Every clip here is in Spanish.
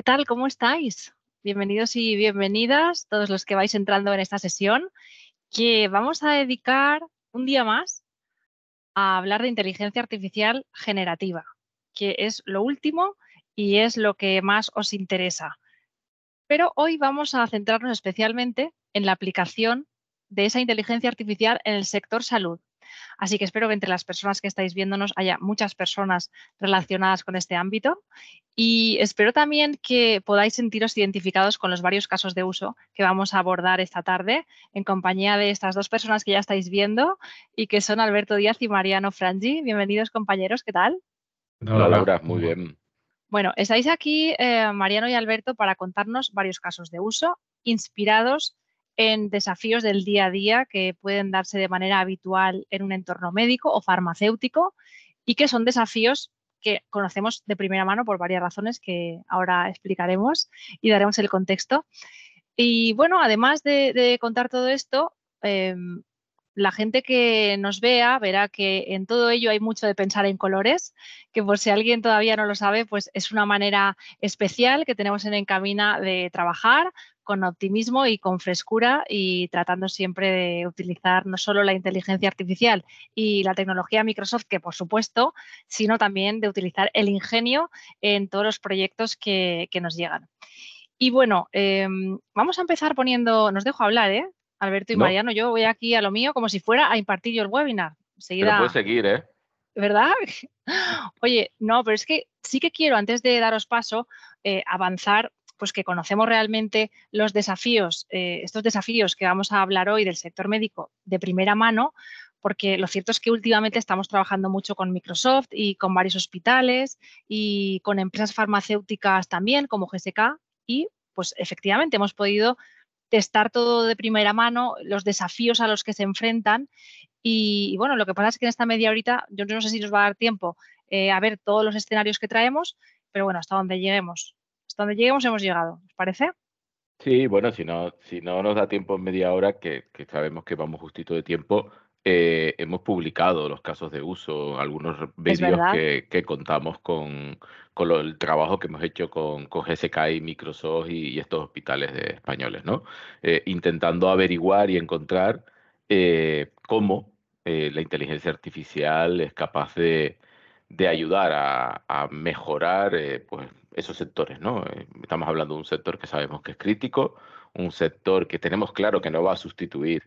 ¿Qué tal? ¿Cómo estáis? Bienvenidos y bienvenidas todos los que vais entrando en esta sesión que vamos a dedicar un día más a hablar de inteligencia artificial generativa, que es lo último y es lo que más os interesa. Pero hoy vamos a centrarnos especialmente en la aplicación de esa inteligencia artificial en el sector salud, Así que espero que entre las personas que estáis viéndonos haya muchas personas relacionadas con este ámbito y espero también que podáis sentiros identificados con los varios casos de uso que vamos a abordar esta tarde en compañía de estas dos personas que ya estáis viendo y que son Alberto Díaz y Mariano Frangi. Bienvenidos compañeros, ¿qué tal? Hola Laura, muy bien. Bueno, estáis aquí, eh, Mariano y Alberto, para contarnos varios casos de uso inspirados en desafíos del día a día que pueden darse de manera habitual en un entorno médico o farmacéutico y que son desafíos que conocemos de primera mano por varias razones que ahora explicaremos y daremos el contexto. Y bueno, además de, contar todo esto, em, la gente que nos vea verá que en todo ello hay mucho de pensar en colores, que por si alguien todavía no lo sabe, pues es una manera especial que tenemos en Encamina de trabajar, con optimismo y con frescura y tratando siempre de utilizar no solo la inteligencia artificial y la tecnología Microsoft, que por supuesto, sino también de utilizar el ingenio en todos los proyectos que, nos llegan. Y bueno, eh, vamos a empezar poniendo, nos dejo hablar, ¿eh? Alberto y Mariano, yo voy aquí a lo mío como si fuera a impartir yo el webinar. puedes seguir, ¿eh? ¿Verdad? Oye, no, pero es que sí que quiero, antes de daros paso, eh, avanzar pues que conocemos realmente los desafíos, eh, estos desafíos que vamos a hablar hoy del sector médico de primera mano, porque lo cierto es que últimamente estamos trabajando mucho con Microsoft y con varios hospitales y con empresas farmacéuticas también, como GSK, y pues efectivamente hemos podido testar todo de primera mano, los desafíos a los que se enfrentan. Y, bueno, lo que pasa es que en esta media horita, yo no sé si nos va a dar tiempo eh, a ver todos los escenarios que traemos, pero bueno, hasta donde lleguemos donde lleguemos hemos llegado, ¿os parece? Sí, bueno, si no, si no nos da tiempo en media hora, que, sabemos que vamos justito de tiempo, eh, hemos publicado los casos de uso, algunos vídeos que, contamos con, con el trabajo que hemos hecho con, con GSK y Microsoft y, estos hospitales de españoles, ¿no? Eh, intentando averiguar y encontrar eh, cómo la inteligencia artificial es capaz de, ayudar a, a mejorar pues, esos sectores, ¿no? Eh, estamos hablando de un sector que sabemos que es crítico, un sector que tenemos claro que no va a sustituir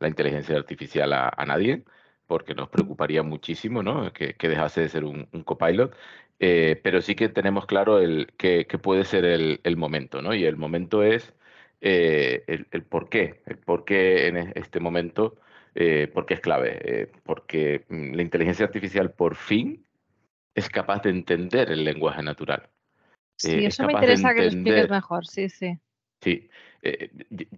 la inteligencia artificial a, nadie, porque nos preocuparía muchísimo, ¿no? Que, que dejase de ser un, un copilot, eh, pero sí que tenemos claro el, que, que puede ser el, el, momento, ¿no? Y el momento es eh, el, por qué, el por qué en este momento, eh, porque es clave, porque mm, la inteligencia artificial por fin es capaz de entender el lenguaje natural. Eh, sí, eso me interesa que lo expliques mejor, sí, sí. Sí, eh,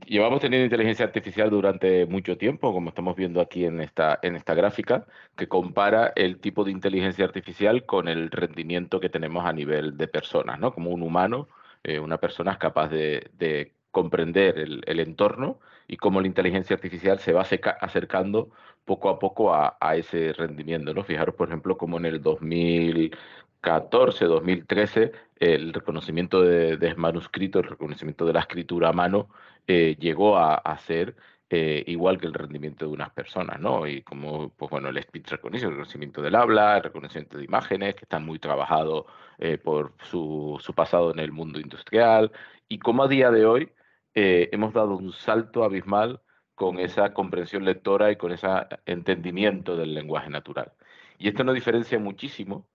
llevamos teniendo inteligencia artificial durante mucho tiempo, como estamos viendo aquí en esta, en esta gráfica, que compara el tipo de inteligencia artificial con el rendimiento que tenemos a nivel de personas, ¿no? Como un humano, eh, una persona es capaz de, comprender el, entorno y cómo la inteligencia artificial se va acercando poco a poco a, a ese rendimiento, ¿no? Fijaros, por ejemplo, como en el 2000... 2014-2013 el reconocimiento de, de, manuscrito, el reconocimiento de la escritura a mano eh, llegó a, ser eh, igual que el rendimiento de unas personas, ¿no? Y como, pues bueno, el speech recognition, el reconocimiento del habla, el reconocimiento de imágenes, que están muy trabajado eh, por su, su, pasado en el mundo industrial, y como a día de hoy hemos dado un salto abismal con esa comprensión lectora y con ese entendimiento del lenguaje natural. Y esto nos diferencia muchísimo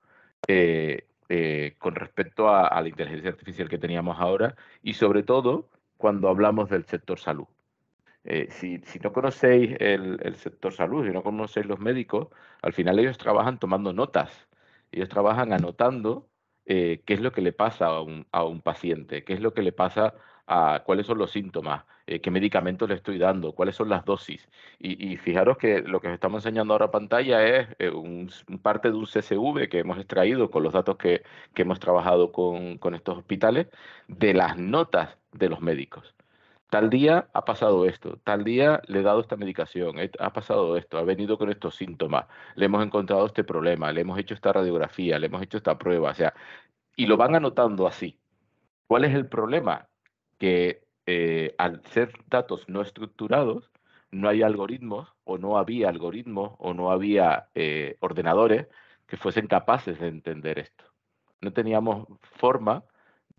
eh, eh, con respecto a, la inteligencia artificial que teníamos ahora y sobre todo cuando hablamos del sector salud. Eh, si, no conocéis el, sector salud, si no conocéis los médicos, al final ellos trabajan tomando notas, ellos trabajan anotando qué es lo que le pasa a un, a un paciente, qué es lo que le pasa cuáles son los síntomas, eh, qué medicamentos le estoy dando, cuáles son las dosis. Y, fijaros que lo que os estamos enseñando ahora a pantalla es eh, un, parte de un CSV que hemos extraído con los datos que, hemos trabajado con, con estos hospitales de las notas de los médicos tal día ha pasado esto, tal día le he dado esta medicación, ha pasado esto, ha venido con estos síntomas, le hemos encontrado este problema, le hemos hecho esta radiografía, le hemos hecho esta prueba, o sea, y lo van anotando así. ¿Cuál es el problema? que eh, al ser datos no estructurados, no hay algoritmos o no había algoritmos o no había eh, ordenadores que fuesen capaces de entender esto. No teníamos forma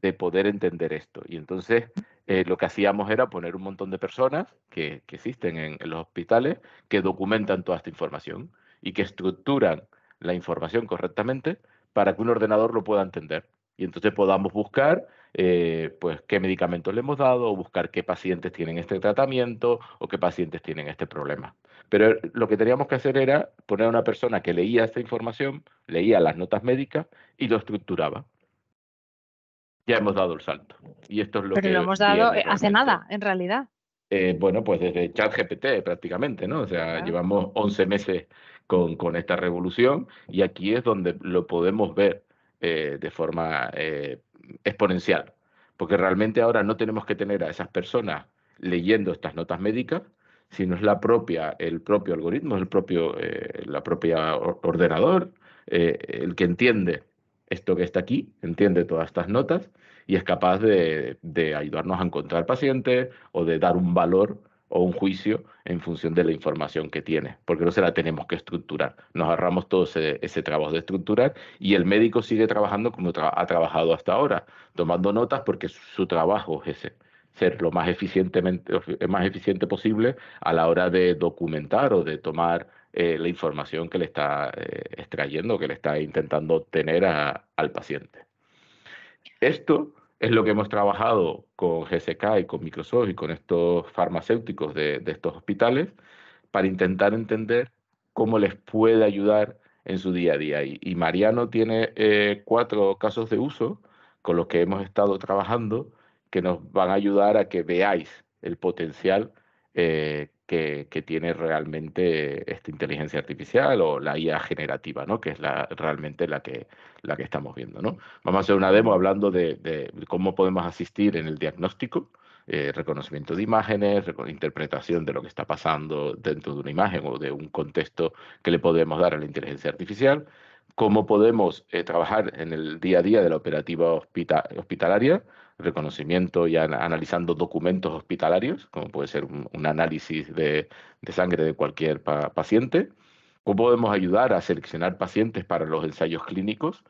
de poder entender esto. Y entonces eh, lo que hacíamos era poner un montón de personas que, existen en, los hospitales que documentan toda esta información y que estructuran la información correctamente para que un ordenador lo pueda entender y entonces podamos buscar eh, pues qué medicamentos le hemos dado o buscar qué pacientes tienen este tratamiento o qué pacientes tienen este problema. Pero lo que teníamos que hacer era poner a una persona que leía esta información, leía las notas médicas y lo estructuraba. Ya hemos dado el salto. Y esto es lo Pero que lo hemos dado eh, hace nada, en realidad. Eh, bueno, pues desde ChatGPT prácticamente, ¿no? O sea, llevamos 11 meses con esta revolución y aquí es donde lo podemos ver. Eh, de forma eh, exponencial, porque realmente ahora no tenemos que tener a esas personas leyendo estas notas médicas, sino es la propia, el propio algoritmo, el propio, eh, la propia ordenador, el que entiende esto que está aquí, entiende todas estas notas y es capaz de, de ayudarnos a encontrar pacientes o de dar un valor o un juicio en función de la información que tiene, porque no se la tenemos que estructurar. Nos ahorramos todo ese, trabajo de estructurar y el médico sigue trabajando como ha trabajado hasta ahora, tomando notas porque su, trabajo es ser lo más, eficientemente, eh, más eficiente posible a la hora de documentar o de tomar eh, la información que le está eh, extrayendo, que le está intentando obtener al paciente. Esto es lo que hemos trabajado con GSK y con Microsoft y con estos farmacéuticos de, estos hospitales para intentar entender cómo les puede ayudar en su día a día. Y, Mariano tiene eh, cuatro casos de uso con los que hemos estado trabajando que nos van a ayudar a que veáis el potencial eh, que, tiene realmente esta inteligencia artificial o la IA generativa, ¿no? que es la, realmente la que, la que estamos viendo. ¿no? Vamos a hacer una demo hablando de, cómo podemos asistir en el diagnóstico, eh, reconocimiento de imágenes, interpretación de lo que está pasando dentro de una imagen o de un contexto que le podemos dar a la inteligencia artificial, cómo podemos eh, trabajar en el día a día de la operativa hospitalaria, reconocimiento y analizando documentos hospitalarios, como puede ser un, análisis de, sangre de cualquier paciente. ¿Cómo podemos ayudar a seleccionar pacientes para los ensayos clínicos?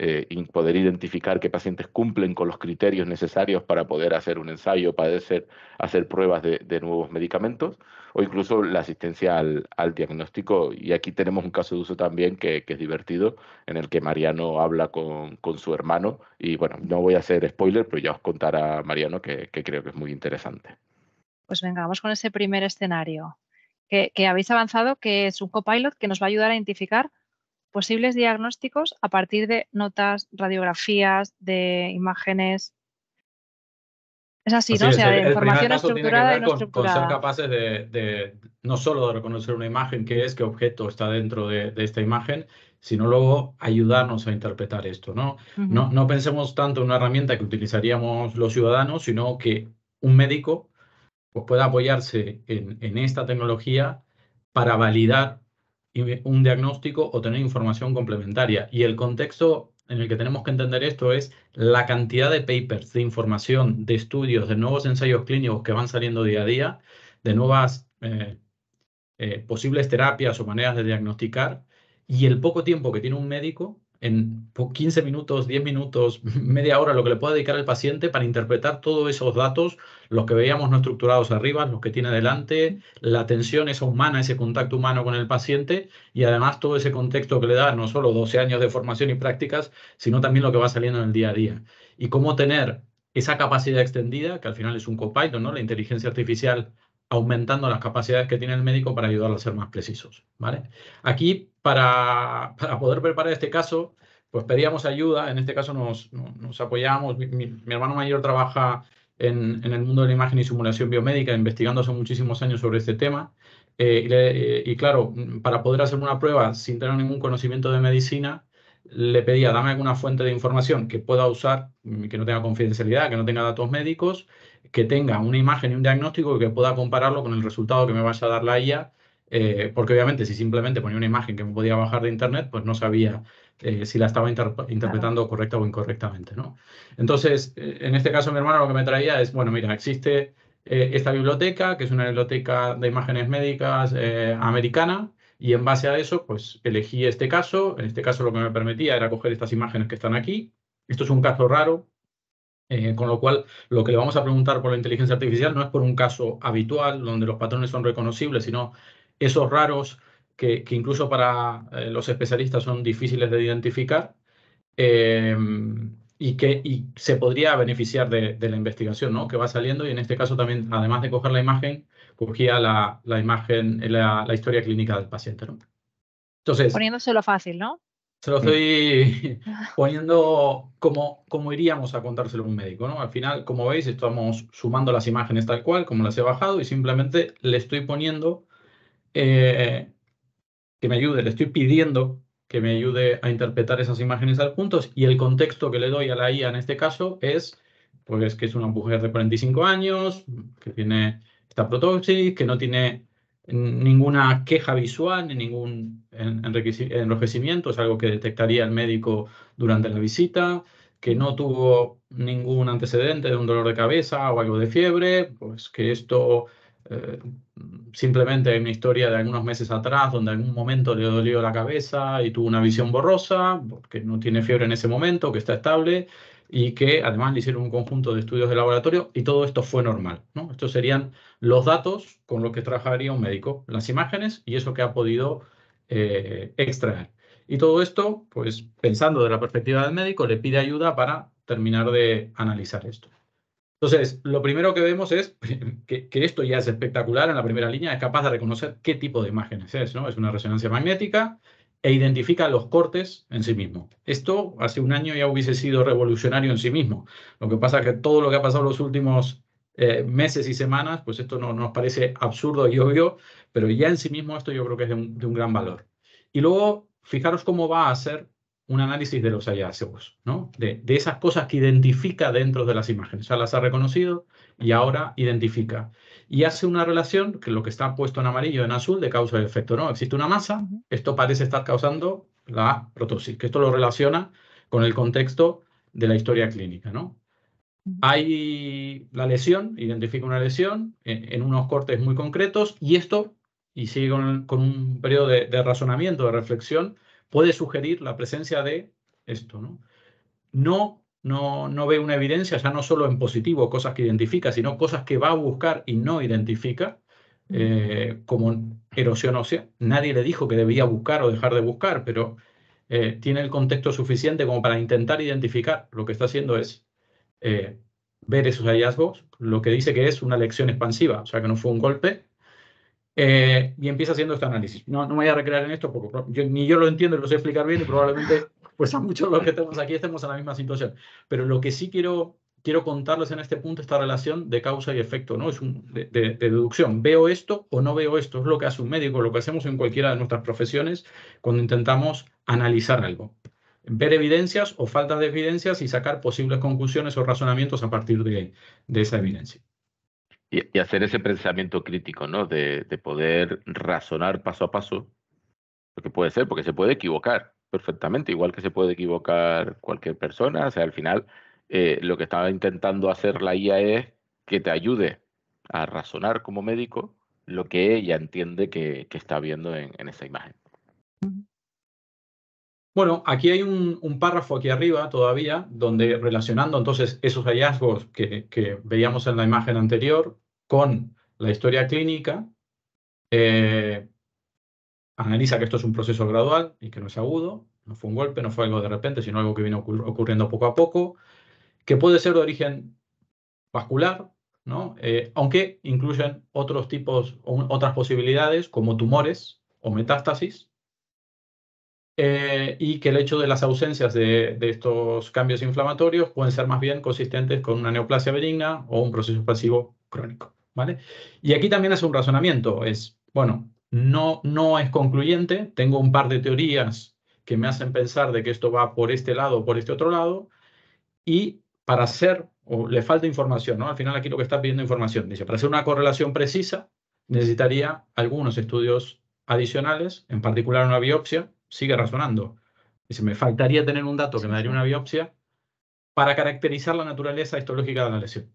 Eh, poder identificar qué pacientes cumplen con los criterios necesarios para poder hacer un ensayo, para hacer, hacer pruebas de, nuevos medicamentos, o incluso la asistencia al, diagnóstico. Y aquí tenemos un caso de uso también que, es divertido, en el que Mariano habla con, su hermano, y bueno, no voy a hacer spoiler, pero ya os contará Mariano que, creo que es muy interesante. Pues venga, vamos con ese primer escenario. que, habéis avanzado, que es un copilot que nos va a ayudar a identificar posibles diagnósticos a partir de notas, radiografías, de imágenes. Es así, ¿no? o sea, de información estructurada y con, ser capaces de, no solo de reconocer una imagen, qué es, qué objeto está dentro de, esta imagen, sino luego ayudarnos a interpretar esto, ¿no? ¿no? No pensemos tanto en una herramienta que utilizaríamos los ciudadanos, sino que un médico pues, pueda apoyarse en esta tecnología para validar un diagnóstico o tener información complementaria. Y el contexto en el que tenemos que entender esto es la cantidad de papers, de información, de estudios, de nuevos ensayos clínicos que van saliendo día a día, de nuevas eh, eh, posibles terapias o maneras de diagnosticar y el poco tiempo que tiene un médico en 15 minutos, 10 minutos, media hora, lo que le pueda dedicar el paciente para interpretar todos esos datos, los que veíamos no estructurados arriba, los que tiene adelante, la atención esa humana, ese contacto humano con el paciente y además todo ese contexto que le da no solo 12 años de formación y prácticas, sino también lo que va saliendo en el día a día. Y cómo tener esa capacidad extendida, que al final es un copilot, ¿no? La inteligencia artificial aumentando las capacidades que tiene el médico para ayudarlo a ser más precisos. ¿vale? Aquí, para, poder preparar este caso, pues pedíamos ayuda, en este caso nos, apoyamos, mi, hermano mayor trabaja en, el mundo de la imagen y simulación biomédica, investigando hace muchísimos años sobre este tema, eh, y, eh, y, claro, para poder hacer una prueba sin tener ningún conocimiento de medicina, le pedía, dame alguna fuente de información que pueda usar, que no tenga confidencialidad, que no tenga datos médicos, que tenga una imagen y un diagnóstico y que pueda compararlo con el resultado que me vaya a dar la IA, eh, porque obviamente si simplemente ponía una imagen que me podía bajar de internet, pues no sabía eh, si la estaba interpretando correcta o incorrectamente, ¿no? Entonces, eh, en este caso mi hermano lo que me traía es, bueno, mira, existe esta biblioteca, que es una biblioteca de imágenes médicas americana, y en base a eso, pues elegí este caso, en este caso lo que me permitía era coger estas imágenes que están aquí, esto es un caso raro, eh, con lo cual, lo que le vamos a preguntar por la inteligencia artificial no es por un caso habitual donde los patrones son reconocibles, sino esos raros que, incluso para eh, los especialistas son difíciles de identificar em, y que se podría beneficiar de, la investigación ¿no? que va saliendo. Y en este caso también, además de coger la imagen, cogía la, imagen, la, historia clínica del paciente. Entonces, Poniéndoselo fácil, ¿no? Se lo mm. estoy poniendo como, como iríamos a contárselo a un médico, ¿no? Al final, como veis, estamos sumando las imágenes tal cual, como las he bajado, y simplemente le estoy poniendo eh, que me ayude, le estoy pidiendo que me ayude a interpretar esas imágenes puntos. y el contexto que le doy a la IA en este caso es, pues que es una mujer de 45 años, que tiene, esta protoxis, que no tiene ninguna queja visual, ni ningún enrojecimiento, es algo que detectaría el médico durante la visita, que no tuvo ningún antecedente de un dolor de cabeza o algo de fiebre, pues que esto eh, simplemente es una historia de algunos meses atrás donde en algún momento le dolió la cabeza y tuvo una visión borrosa, porque no tiene fiebre en ese momento, que está estable, y que además le hicieron un conjunto de estudios de laboratorio y todo esto fue normal. ¿no? Estos serían los datos con los que trabajaría un médico, las imágenes y eso que ha podido eh, extraer. Y todo esto, pues pensando de la perspectiva del médico, le pide ayuda para terminar de analizar esto. Entonces, lo primero que vemos es que, que, esto ya es espectacular en la primera línea, es capaz de reconocer qué tipo de imágenes es, ¿no? Es una resonancia magnética e identifica los cortes en sí mismo. Esto hace un año ya hubiese sido revolucionario en sí mismo. Lo que pasa es que todo lo que ha pasado los últimos eh, meses y semanas, pues esto no, nos parece absurdo y obvio, pero ya en sí mismo esto yo creo que es de un, gran valor. Y luego, fijaros cómo va a ser un análisis de los hallazgos, ¿no? de, de esas cosas que identifica dentro de las imágenes. Ya las ha reconocido y ahora identifica y hace una relación, que lo que está puesto en amarillo, en azul, de causa y efecto. ¿no? Existe una masa, esto parece estar causando la protosis, que esto lo relaciona con el contexto de la historia clínica. ¿no? Hay la lesión, identifica una lesión e, en, unos cortes muy concretos y esto, y sigue con, un periodo de, de, razonamiento, de reflexión, puede sugerir la presencia de esto. No, no no, ve una evidencia ya no solo en positivo, cosas que identifica, sino cosas que va a buscar y no identifica, eh, como erosión ósea. Nadie le dijo que debía buscar o dejar de buscar, pero eh, tiene el contexto suficiente como para intentar identificar. Lo que está haciendo es eh, ver esos hallazgos, lo que dice que es una lección expansiva, o sea que no fue un golpe, y empieza haciendo este análisis. No, no, me voy a recrear en esto porque ni yo lo entiendo, lo sé explicar bien y probablemente pues a muchos de los que estamos aquí estemos en la misma situación. Pero lo que sí quiero, quiero contarles en este punto esta relación de causa y efecto, ¿no? Es un, de, deducción. ¿Veo esto o no veo esto? Es lo que hace un médico, lo que hacemos en cualquiera de nuestras profesiones cuando intentamos analizar algo. Ver evidencias o faltas de evidencias y sacar posibles conclusiones o razonamientos a partir de, de esa evidencia. Y, hacer ese pensamiento crítico, ¿no? De, de poder razonar paso a paso, porque puede ser, porque se puede equivocar, perfectamente, igual que se puede equivocar cualquier persona. O sea, al final eh, lo que estaba intentando hacer la IA es que te ayude a razonar como médico lo que ella entiende que, está viendo en, esa imagen. Bueno, aquí hay un, párrafo aquí arriba todavía, donde relacionando entonces esos hallazgos que, que veíamos en la imagen anterior con la historia clínica, eh, analiza que esto es un proceso gradual y que no es agudo, no fue un golpe, no fue algo de repente, sino algo que viene ocurriendo poco a poco, que puede ser de origen vascular, ¿no? Eh, aunque incluyen otros tipos, otras posibilidades como tumores o metástasis, eh, y que el hecho de las ausencias de, estos cambios inflamatorios pueden ser más bien consistentes con una neoplasia benigna o un proceso expansivo crónico. ¿vale? Y aquí también es un razonamiento, es, bueno, no, no es concluyente, tengo un par de teorías que me hacen pensar de que esto va por este lado o por este otro lado, y para hacer, o le falta información, ¿no? Al final aquí lo que está pidiendo información, dice, para hacer una correlación precisa necesitaría algunos estudios adicionales, en particular una biopsia, sigue razonando. Dice, me faltaría tener un dato que me daría una biopsia para caracterizar la naturaleza histológica de la lesión.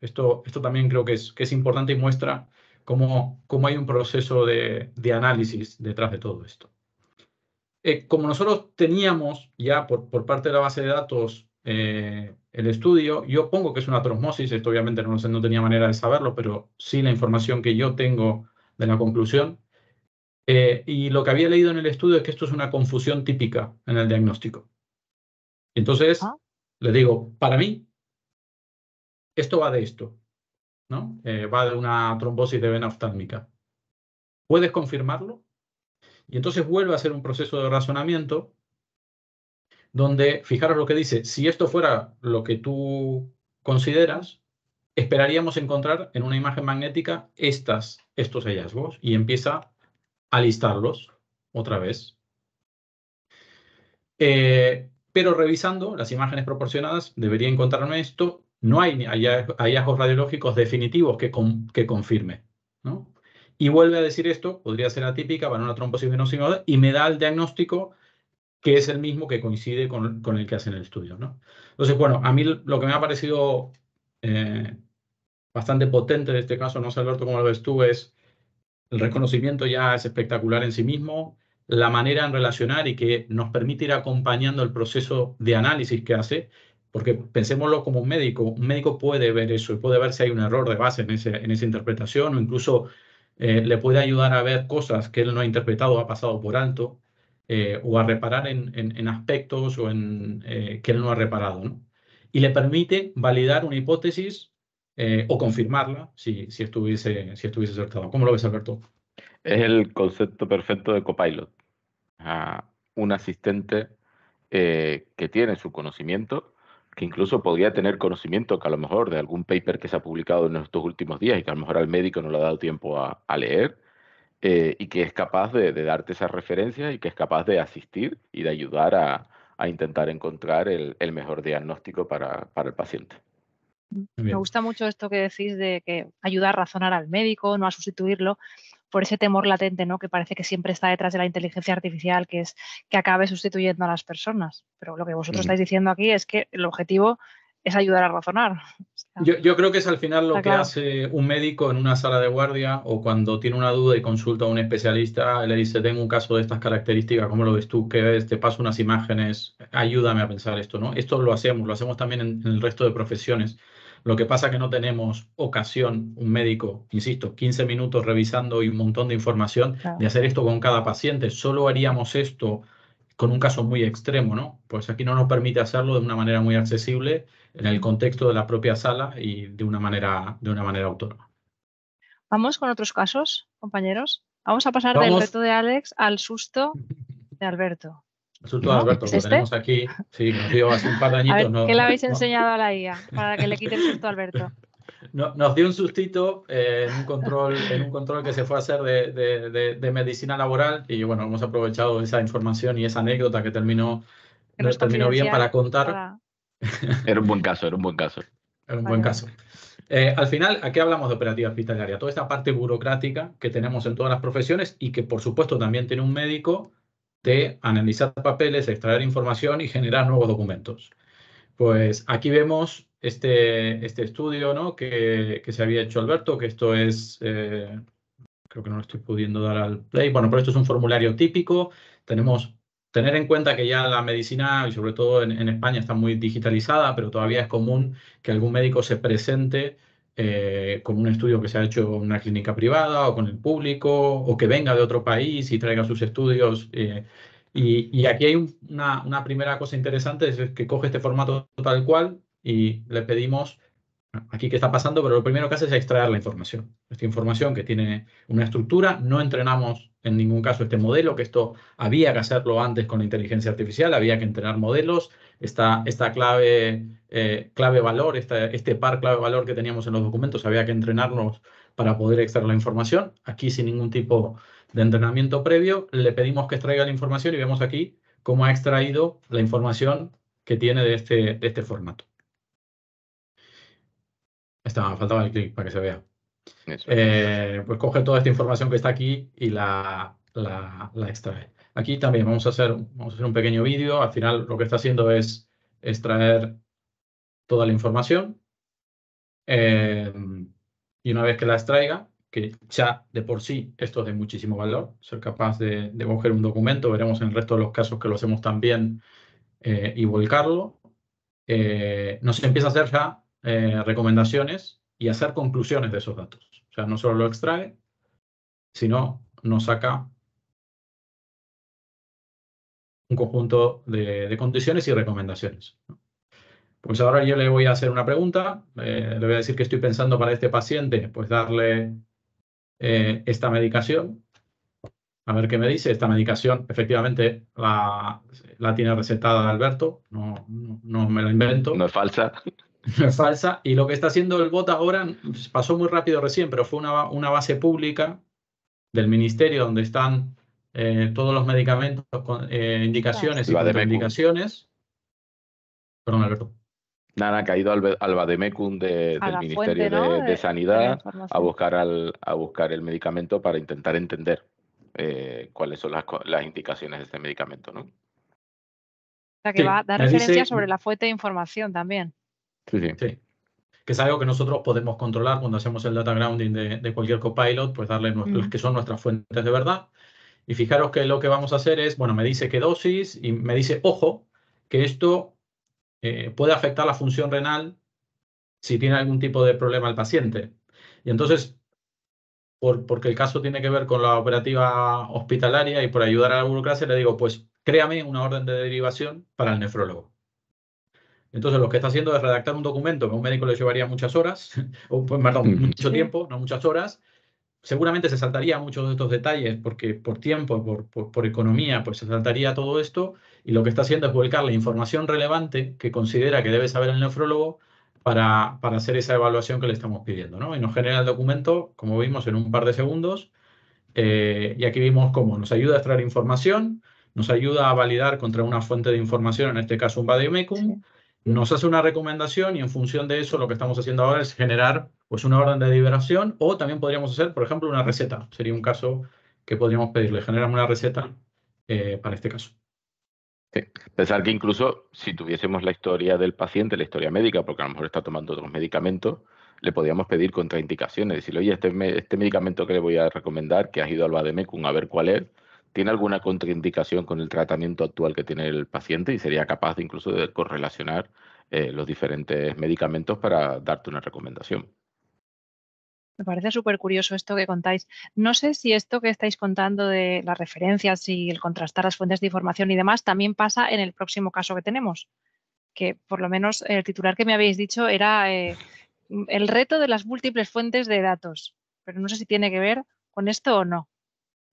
Esto, esto también creo que es, que es importante y muestra cómo, hay un proceso de, análisis detrás de todo esto. Eh, como nosotros teníamos ya por, parte de la base de datos eh, el estudio, yo pongo que es una trosmosis, esto obviamente no, no tenía manera de saberlo, pero sí la información que yo tengo de la conclusión. Eh, y lo que había leído en el estudio es que esto es una confusión típica en el diagnóstico. Entonces, ah. le digo, para mí, esto va de esto. Eh, va de una trombosis de vena oftálmica. ¿Puedes confirmarlo? Y entonces vuelve a hacer un proceso de razonamiento donde, fijaros lo que dice, si esto fuera lo que tú consideras, esperaríamos encontrar en una imagen magnética estos hallazgos y empieza a listarlos otra vez. Eh, pero revisando las imágenes proporcionadas, debería encontrarme esto no hay hallazgos radiológicos definitivos que, que confirme. ¿no? Y vuelve a decir esto, podría ser atípica para una trombosis y me da el diagnóstico que es el mismo que coincide con, el que hace en el estudio. ¿no? Entonces, bueno, a mí lo que me ha parecido eh, bastante potente en este caso, no sé Alberto cómo lo ves tú, es el reconocimiento ya es espectacular en sí mismo, la manera en relacionar y que nos permite ir acompañando el proceso de análisis que hace porque pensémoslo como un médico, un médico puede ver eso y puede ver si hay un error de base en, esa interpretación o incluso eh, le puede ayudar a ver cosas que él no ha interpretado o ha pasado por alto eh, o a reparar en, aspectos o en, eh, que él no ha reparado. Y le permite validar una hipótesis o confirmarla si, si, estuviese, si estuviese acertado. ¿Cómo lo ves, Alberto? Es el concepto perfecto de copilot. Ah, un asistente que tiene su conocimiento que incluso podría tener conocimiento que a lo mejor de algún paper que se ha publicado en estos últimos días y que a lo mejor al médico no le ha dado tiempo a, leer, eh, y que es capaz de, darte esas referencias y que es capaz de asistir y de ayudar a, intentar encontrar el, mejor diagnóstico para, para el paciente. Mm, me gusta mucho esto que decís de que ayuda a razonar al médico, no a sustituirlo por ese temor latente, ¿no? Que parece que siempre está detrás de la inteligencia artificial, que es que acabe sustituyendo a las personas. Pero lo que vosotros estáis diciendo aquí es que el objetivo es ayudar a razonar. Yo, creo que es al final lo que hace un médico en una sala de guardia o cuando tiene una duda y consulta a un especialista, le dice, tengo un caso de estas características, ¿cómo lo ves tú? ¿Qué ves? Te paso unas imágenes, ayúdame a pensar esto, ¿no? Esto lo hacemos, lo hacemos también en el resto de profesiones. Lo que pasa es que no tenemos ocasión, un médico, insisto, 15 minutos revisando y un montón de información, de hacer esto con cada paciente. Solo haríamos esto con un caso muy extremo, ¿no? Pues aquí no nos permite hacerlo de una manera muy accesible en el contexto de la propia sala y de una manera, de una manera autónoma. Vamos con otros casos, compañeros. Vamos a pasar del reto de Alex al susto de Alberto susto de Alberto, lo ¿Este? tenemos aquí. Sí, nos dio hace un par de añitos. ¿Qué le habéis enseñado a la IA para que le quite el susto a Alberto? nos dio un sustito eh, en, un control, en un control que se fue a hacer de, medicina laboral y bueno, hemos aprovechado esa información y esa anécdota que terminó, terminó bien para contar. Era un buen caso, era un buen caso. Era un buen caso. Eh, al final, ¿a qué hablamos de operativa hospitalaria, toda esta parte burocrática que tenemos en todas las profesiones y que por supuesto también tiene un médico de analizar papeles, extraer información y generar nuevos documentos. Pues aquí vemos este, este estudio ¿no? que, se había hecho Alberto, que esto es, eh, creo que no lo estoy pudiendo dar al play, bueno, pero esto es un formulario típico, tenemos tener en cuenta que ya la medicina, y sobre todo en, en España, está muy digitalizada, pero todavía es común que algún médico se presente eh, con un estudio que se ha hecho en una clínica privada o con el público, o que venga de otro país y traiga sus estudios. Eh, y, aquí hay una, una, primera cosa interesante, es que coge este formato tal cual y le pedimos aquí qué está pasando, pero lo primero que hace es extraer la información. Esta información que tiene una estructura, no entrenamos en ningún caso este modelo, que esto había que hacerlo antes con la inteligencia artificial, había que entrenar modelos, esta, esta clave, eh, clave valor, este par clave valor que teníamos en los documentos, había que entrenarnos para poder extraer la información. Aquí sin ningún tipo de entrenamiento previo, le pedimos que extraiga la información y vemos aquí cómo ha extraído la información que tiene de este, de este formato. Está, me faltaba el clic para que se vea. Eh, pues coge toda esta información que está aquí y la, extrae. Aquí también vamos a hacer, vamos a hacer un pequeño vídeo. Al final lo que está haciendo es extraer toda la información. Eh, y una vez que la extraiga, que ya de por sí esto es de muchísimo valor, ser capaz de, coger un documento, veremos en el resto de los casos que lo hacemos también, eh, y volcarlo, nos empieza a hacer ya eh, recomendaciones y hacer conclusiones de esos datos. O sea, no solo lo extrae, sino nos saca un conjunto de, condiciones y recomendaciones. Pues ahora yo le voy a hacer una pregunta, eh, le voy a decir que estoy pensando para este paciente, pues darle eh, esta medicación, a ver qué me dice. Esta medicación efectivamente la, la tiene recetada Alberto, no, no, me la invento. No es falsa. falsa. Y lo que está haciendo el bot ahora pues, pasó muy rápido recién, pero fue una, una base pública del ministerio donde están eh, todos los medicamentos con eh, indicaciones y contraindicaciones. Perdón, Alberto. Nada, ha caído al, al Bademecum del Ministerio de, Sanidad a, buscar al, a buscar el medicamento para intentar entender eh, cuáles son las, indicaciones de este medicamento, ¿no? O sea, que va a dar referencia sobre la fuente de información también. Sí, sí. Que es algo que nosotros podemos controlar cuando hacemos el data grounding de, cualquier copilot, pues darle los que son nuestras fuentes de verdad. Y fijaros que lo que vamos a hacer es, bueno, me dice qué dosis y me dice, ojo, que esto eh, puede afectar la función renal si tiene algún tipo de problema el paciente. Y entonces, por, porque el caso tiene que ver con la operativa hospitalaria y por ayudar a la burocracia, le digo, pues créame una orden de derivación para el nefrólogo. Entonces, lo que está haciendo es redactar un documento que a un médico le llevaría muchas horas, o pues, perdón, mucho tiempo, no muchas horas. Seguramente se saltaría muchos de estos detalles porque por tiempo, por, economía, pues se saltaría todo esto. Y lo que está haciendo es volcar la información relevante que considera que debe saber el nefrólogo para, hacer esa evaluación que le estamos pidiendo. ¿no? Y nos genera el documento, como vimos, en un par de segundos. Eh, y aquí vimos cómo nos ayuda a extraer información, nos ayuda a validar contra una fuente de información, en este caso un vadiomecum, nos hace una recomendación y en función de eso lo que estamos haciendo ahora es generar pues una orden de liberación o también podríamos hacer, por ejemplo, una receta. Sería un caso que podríamos pedirle, generar una receta eh, para este caso. Sí. Pensar que incluso si tuviésemos la historia del paciente, la historia médica, porque a lo mejor está tomando otros medicamentos, le podríamos pedir contraindicaciones, decirle, oye, este, este medicamento que le voy a recomendar, que has ido al Bademecum a ver cuál es, ¿Tiene alguna contraindicación con el tratamiento actual que tiene el paciente y sería capaz incluso de correlacionar eh, los diferentes medicamentos para darte una recomendación? Me parece súper curioso esto que contáis. No sé si esto que estáis contando de las referencias y el contrastar las fuentes de información y demás también pasa en el próximo caso que tenemos, que por lo menos el titular que me habéis dicho era eh, el reto de las múltiples fuentes de datos, pero no sé si tiene que ver con esto o no.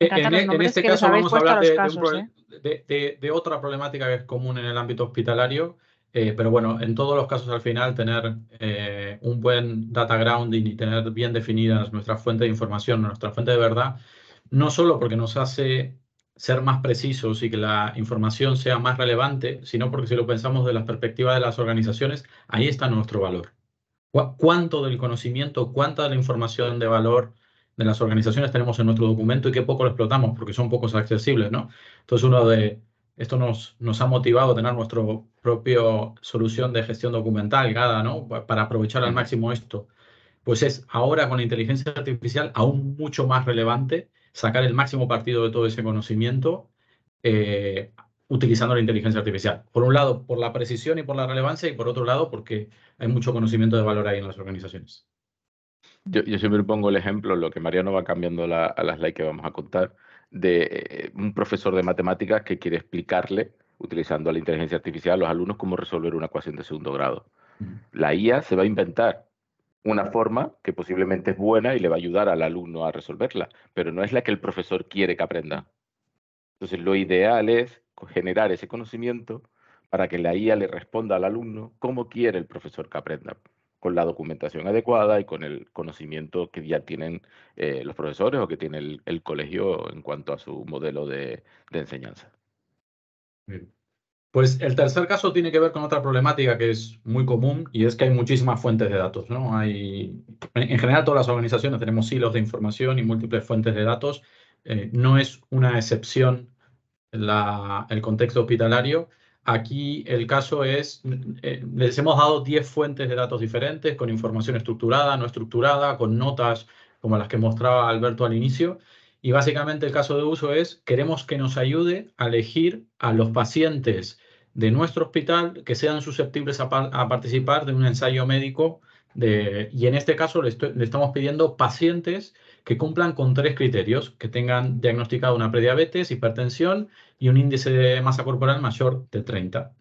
E, en, e, este caso vamos a hablar ¿eh? de, otra problemática que es común en el ámbito hospitalario, eh, pero bueno, en todos los casos al final tener eh, un buen data grounding y tener bien definidas nuestras fuentes de información, nuestra fuente de verdad, no solo porque nos hace ser más precisos y que la información sea más relevante, sino porque si lo pensamos de la perspectiva de las organizaciones, ahí está nuestro valor. ¿Cuánto del conocimiento, cuánta de la información de valor en las organizaciones tenemos en nuestro documento y que poco lo explotamos porque son pocos accesibles, ¿no? Entonces, uno de esto nos, nos ha motivado a tener nuestra propia solución de gestión documental, GADA, Para aprovechar al máximo esto. Pues es ahora con la inteligencia artificial aún mucho más relevante sacar el máximo partido de todo ese conocimiento eh, utilizando la inteligencia artificial. Por un lado, por la precisión y por la relevancia, y por otro lado, porque hay mucho conocimiento de valor ahí en las organizaciones. Yo, siempre pongo el ejemplo, lo que Mariano va cambiando a las slide que vamos a contar, de eh, un profesor de matemáticas que quiere explicarle, utilizando la inteligencia artificial, a los alumnos cómo resolver una ecuación de segundo grado. La IA se va a inventar una forma que posiblemente es buena y le va a ayudar al alumno a resolverla, pero no es la que el profesor quiere que aprenda. Entonces, lo ideal es generar ese conocimiento para que la IA le responda al alumno cómo quiere el profesor que aprenda con la documentación adecuada y con el conocimiento que ya tienen eh, los profesores o que tiene el, colegio en cuanto a su modelo de, enseñanza. Pues el tercer caso tiene que ver con otra problemática que es muy común y es que hay muchísimas fuentes de datos. ¿no? Hay, en general todas las organizaciones tenemos hilos de información y múltiples fuentes de datos. Eh, no es una excepción el contexto hospitalario Aquí el caso es, eh, les hemos dado 10 fuentes de datos diferentes, con información estructurada, no estructurada, con notas como las que mostraba Alberto al inicio. Y básicamente el caso de uso es, queremos que nos ayude a elegir a los pacientes de nuestro hospital que sean susceptibles a participar de un ensayo médico y en este caso le, estamos pidiendo pacientes que cumplan con tres criterios, que tengan diagnosticado una prediabetes, hipertensión y un índice de masa corporal mayor de 30.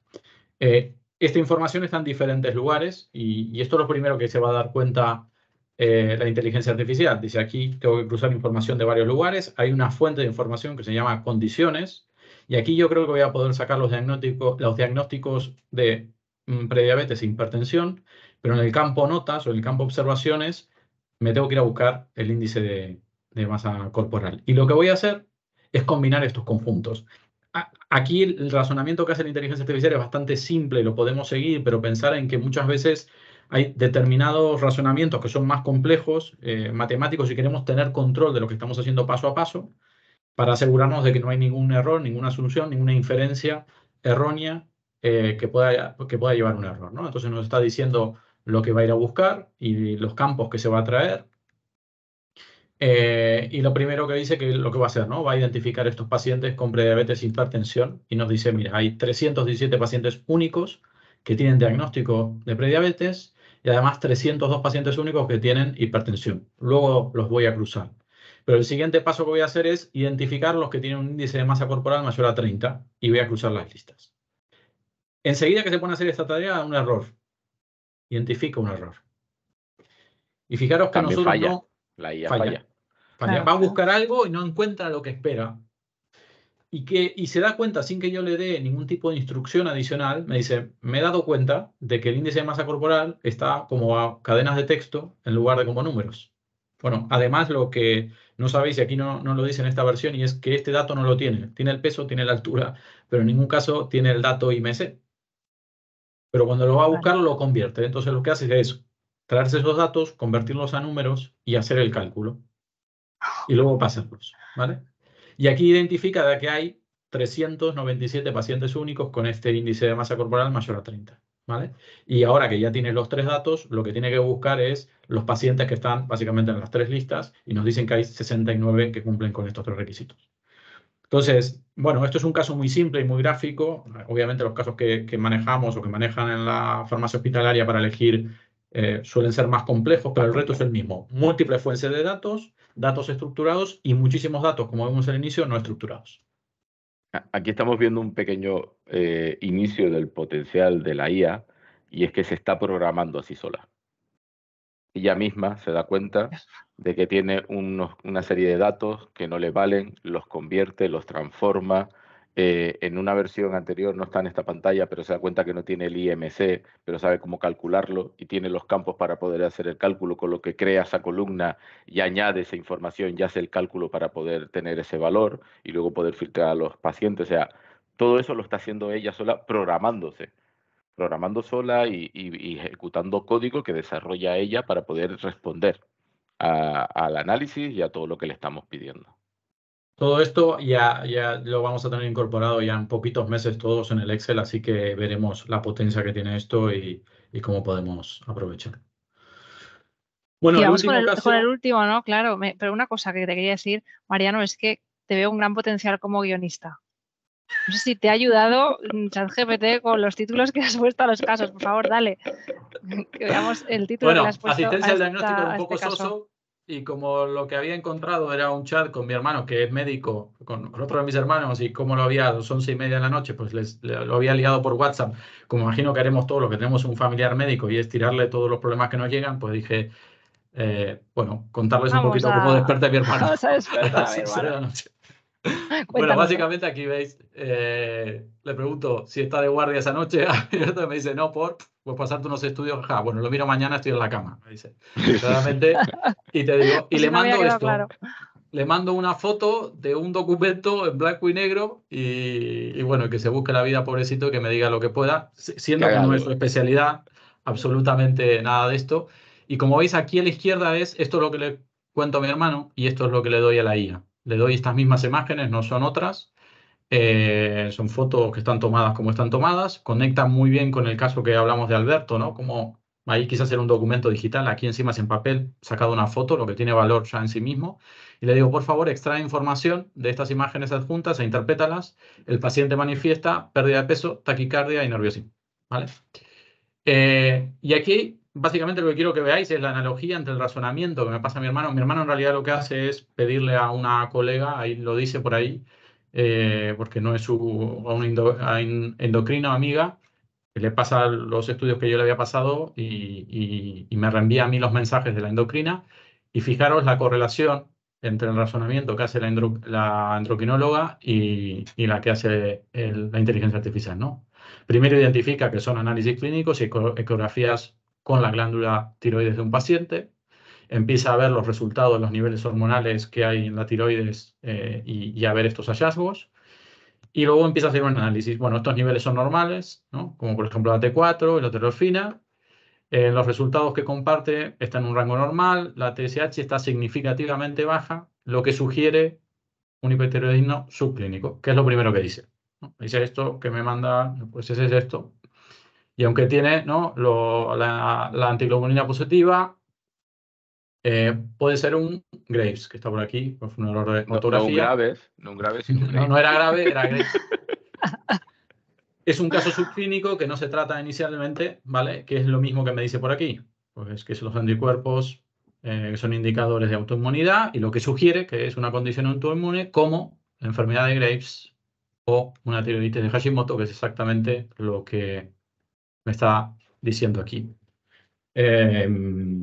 Eh, esta información está en diferentes lugares y, esto es lo primero que se va a dar cuenta eh, la inteligencia artificial. Dice aquí tengo que cruzar información de varios lugares, hay una fuente de información que se llama condiciones y aquí yo creo que voy a poder sacar los diagnósticos, de mm, prediabetes e hipertensión pero en el campo notas o en el campo observaciones me tengo que ir a buscar el índice de, masa corporal. Y lo que voy a hacer es combinar estos conjuntos. Aquí el razonamiento que hace la inteligencia artificial es bastante simple, lo podemos seguir, pero pensar en que muchas veces hay determinados razonamientos que son más complejos, eh, matemáticos, y queremos tener control de lo que estamos haciendo paso a paso para asegurarnos de que no hay ningún error, ninguna solución, ninguna inferencia errónea eh, que, pueda, que pueda llevar un error. Entonces nos está diciendo lo que va a ir a buscar y los campos que se va a traer. Eh, y lo primero que dice que lo que va a hacer, ¿no? Va a identificar estos pacientes con prediabetes e hipertensión y nos dice, mira, hay 317 pacientes únicos que tienen diagnóstico de prediabetes y además 302 pacientes únicos que tienen hipertensión. Luego los voy a cruzar. Pero el siguiente paso que voy a hacer es identificar los que tienen un índice de masa corporal mayor a 30 y voy a cruzar las listas. Enseguida que se pone a hacer esta tarea, un error identifica un error. Y fijaros que nosotros no. La IA falla. Ah, Va a buscar algo y no encuentra lo que espera. Y, que, y se da cuenta, sin que yo le dé ningún tipo de instrucción adicional, me dice, me he dado cuenta de que el índice de masa corporal está como a cadenas de texto en lugar de como números. Bueno, además lo que no sabéis, y aquí no, no lo dice en esta versión, y es que este dato no lo tiene. Tiene el peso, tiene la altura, pero en ningún caso tiene el dato IMC pero cuando lo va a buscar lo convierte. Entonces lo que hace es eso, traerse esos datos, convertirlos a números y hacer el cálculo. Y luego pasarlos, ¿vale? Y aquí identifica de que hay 397 pacientes únicos con este índice de masa corporal mayor a 30, ¿vale? Y ahora que ya tiene los tres datos, lo que tiene que buscar es los pacientes que están básicamente en las tres listas y nos dicen que hay 69 que cumplen con estos tres requisitos. Entonces, bueno, esto es un caso muy simple y muy gráfico. Obviamente los casos que, manejamos o que manejan en la farmacia hospitalaria para elegir eh, suelen ser más complejos, pero el reto es el mismo. Múltiples fuentes de datos, datos estructurados y muchísimos datos, como vemos al inicio, no estructurados. Aquí estamos viendo un pequeño eh, inicio del potencial de la IA y es que se está programando así sola ella misma se da cuenta de que tiene una serie de datos que no le valen, los convierte, los transforma. Eh, en una versión anterior no está en esta pantalla, pero se da cuenta que no tiene el IMC, pero sabe cómo calcularlo y tiene los campos para poder hacer el cálculo, con lo que crea esa columna y añade esa información y hace el cálculo para poder tener ese valor y luego poder filtrar a los pacientes. O sea, todo eso lo está haciendo ella sola programándose programando sola y, ejecutando código que desarrolla ella para poder responder al análisis y a todo lo que le estamos pidiendo. Todo esto ya, ya lo vamos a tener incorporado ya en poquitos meses todos en el Excel, así que veremos la potencia que tiene esto y, cómo podemos aprovechar. Bueno, el vamos el, caso... el, último, ¿no? Claro, pero una cosa que te quería decir, Mariano, es que te veo un gran potencial como guionista. No sé si te ha ayudado mm, ChatGPT con los títulos que has puesto a los casos. Por favor, dale. Que veamos el título bueno, que has Asistencia al diagnóstico un poco este soso. Y como lo que había encontrado era un chat con mi hermano, que es médico, con, otro de mis hermanos, y como lo había a las once y media de la noche, pues lo había liado por WhatsApp. Como imagino que haremos todo lo que tenemos un familiar médico y es tirarle todos los problemas que nos llegan, pues dije, eh, bueno, contarles un poquito cómo desperté mi hermano. Vamos a despertar a mi bueno, ¿eh? básicamente aquí veis, eh, le pregunto si está de guardia esa noche, me dice, no, por, pues pasarte unos estudios, bueno, lo miro mañana, estoy en la cama, me dice. y te le mando esto. Le mando una foto de un documento en blanco y negro y, bueno, que se busque la vida, pobrecito, que me diga lo que pueda, siendo que no es su especialidad, absolutamente nada de esto. Y como veis, aquí a la izquierda es, esto lo que le cuento a mi hermano y esto es lo que le doy a la IA le doy estas mismas imágenes, no son otras. Eh, son fotos que están tomadas como están tomadas, conectan muy bien con el caso que hablamos de Alberto, ¿no? Como ahí quizás era un documento digital, aquí encima es en papel, sacado una foto, lo que tiene valor ya en sí mismo. Y le digo, por favor, extrae información de estas imágenes adjuntas e interprétalas. El paciente manifiesta pérdida de peso, taquicardia y nerviosismo, ¿vale? Eh, y aquí básicamente lo que quiero que veáis es la analogía entre el razonamiento que me pasa a mi hermano. Mi hermano en realidad lo que hace es pedirle a una colega, ahí lo dice por ahí, eh, porque no es su, a una endocrina amiga, le pasa los estudios que yo le había pasado y, me reenvía a mí los mensajes de la endocrina. Y fijaros la correlación entre el razonamiento que hace la, endocrinóloga y, la que hace la inteligencia artificial, ¿no? Primero identifica que son análisis clínicos y ecografías con la glándula tiroides de un paciente, empieza a ver los resultados los niveles hormonales que hay en la tiroides eh, y, a ver estos hallazgos. Y luego empieza a hacer un análisis. Bueno, estos niveles son normales, como por ejemplo la T4 y la terofina. Eh, los resultados que comparte están en un rango normal, la TSH está significativamente baja, lo que sugiere un hipertiroidismo subclínico, que es lo primero que dice. Dice esto que me manda, pues ese es esto, y aunque tiene ¿no? la, la, positiva, eh, puede ser un Graves, que está por aquí, por pues, un error de No, grave, No, no era grave, era Graves. es un caso subclínico que no se trata inicialmente, ¿vale? Que es lo mismo que me dice por aquí. Pues que son los anticuerpos eh, que son indicadores de autoinmunidad y lo que sugiere que es una condición autoinmune como la enfermedad de Graves o una tiroiditis de Hashimoto, que es exactamente lo que está diciendo aquí. Em,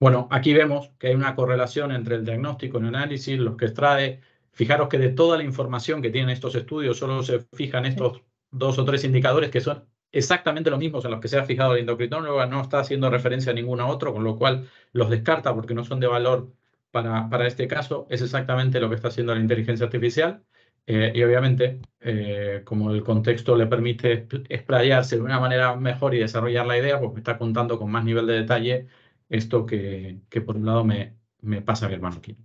bueno, aquí vemos que hay una correlación entre el diagnóstico, y el análisis, los que extrae. Fijaros que de toda la información que tienen estos estudios, solo se fijan estos dos o tres indicadores que son exactamente los mismos en los que se ha fijado el endocrinólogo, no está haciendo referencia a ninguno otro, con lo cual los descarta porque no son de valor para, para este caso. Es exactamente lo que está haciendo la inteligencia artificial. Eh, y obviamente, eh, como el contexto le permite explayarse de una manera mejor y desarrollar la idea, pues me está contando con más nivel de detalle esto que, por un lado me, pasa a ver hermano aquí.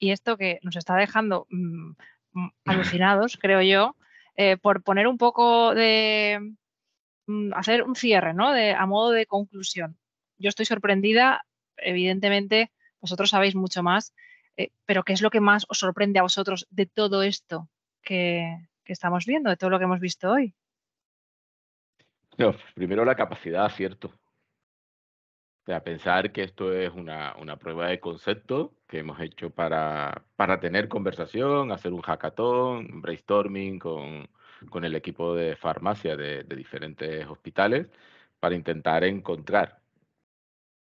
Y esto que nos está dejando mm, mm, alucinados, creo yo, eh, por poner un poco de mm, hacer un cierre, ¿no? De, a modo de conclusión. Yo estoy sorprendida, evidentemente, vosotros sabéis mucho más eh, pero ¿qué es lo que más os sorprende a vosotros de todo esto que, estamos viendo, de todo lo que hemos visto hoy? primero la capacidad, cierto. O sea, pensar que esto es una, prueba de concepto que hemos hecho para, para tener conversación, hacer un hackathon, un brainstorming con, el equipo de farmacia de, de diferentes hospitales para intentar encontrar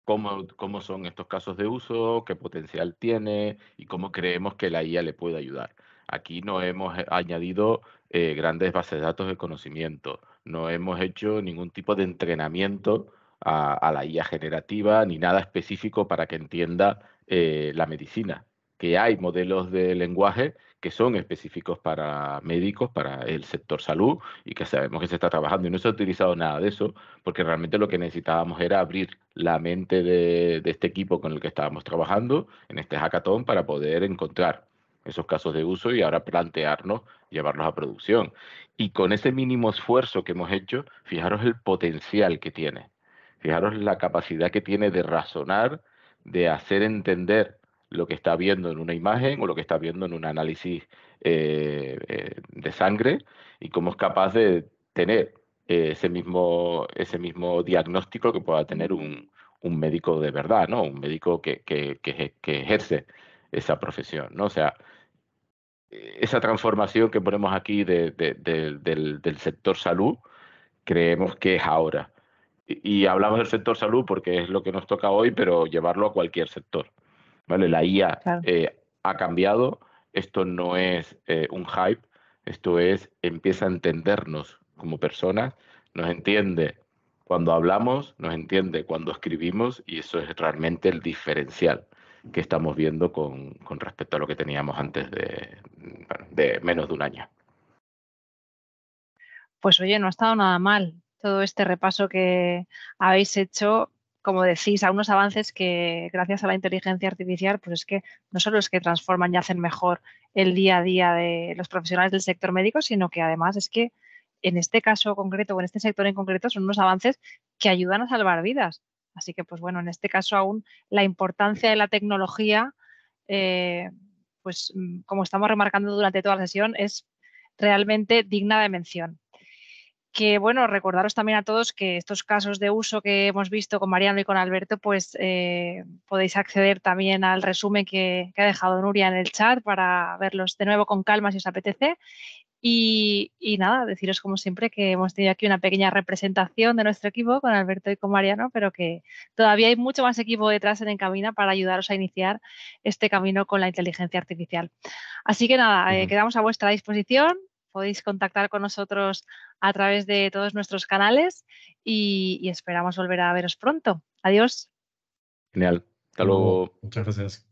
cómo, cómo son estos casos de uso, qué potencial tiene y cómo creemos que la IA le puede ayudar. Aquí no hemos eh, añadido eh, grandes bases de datos de conocimiento, no hemos hecho ningún tipo de entrenamiento a, la IA generativa ni nada específico para que entienda eh, la medicina, que hay modelos de lenguaje que son específicos para médicos, para el sector salud, y que sabemos que se está trabajando y no se ha utilizado nada de eso, porque realmente lo que necesitábamos era abrir la mente de, este equipo con el que estábamos trabajando en este hackathon para poder encontrar esos casos de uso y ahora plantearnos llevarlos a producción. Y con ese mínimo esfuerzo que hemos hecho, fijaros el potencial que tiene, fijaros la capacidad que tiene de razonar, de hacer entender lo que está viendo en una imagen o lo que está viendo en un análisis eh, eh, de sangre y cómo es capaz de tener eh, ese, mismo, ese mismo diagnóstico que pueda tener un, un médico de verdad, ¿no? Un médico que, que, ejerce esa profesión, ¿no? O sea, esa transformación que ponemos aquí del, sector salud, creemos que es ahora. y hablamos del sector salud porque es lo que nos toca hoy, pero llevarlo a cualquier sector. ¿vale? La IA eh, ha cambiado, esto no es eh, un hype, esto es empieza a entendernos como personas, nos entiende cuando hablamos, nos entiende cuando escribimos y eso es realmente el diferencial que estamos viendo con, respecto a lo que teníamos antes de, de menos de un año. Pues oye, no ha estado nada mal todo este repaso que habéis hecho como decís, a unos avances que gracias a la inteligencia artificial, pues es que no solo es que transforman y hacen mejor el día a día de los profesionales del sector médico, sino que además es que en este caso concreto o en este sector en concreto son unos avances que ayudan a salvar vidas. Así que, pues bueno, en este caso aún la importancia de la tecnología, eh, pues mm, como estamos remarcando durante toda la sesión, es realmente digna de mención que bueno, recordaros también a todos que estos casos de uso que hemos visto con Mariano y con Alberto, pues eh, podéis acceder también al resumen que, ha dejado Nuria en el chat para verlos de nuevo con calma si os apetece. Y, nada, deciros como siempre que hemos tenido aquí una pequeña representación de nuestro equipo con Alberto y con Mariano, pero que todavía hay mucho más equipo detrás en Encamina para ayudaros a iniciar este camino con la inteligencia artificial. Así que nada, eh, quedamos a vuestra disposición podéis contactar con nosotros a través de todos nuestros canales y, esperamos volver a veros pronto. Adiós. Genial. Hasta luego. Muchas gracias.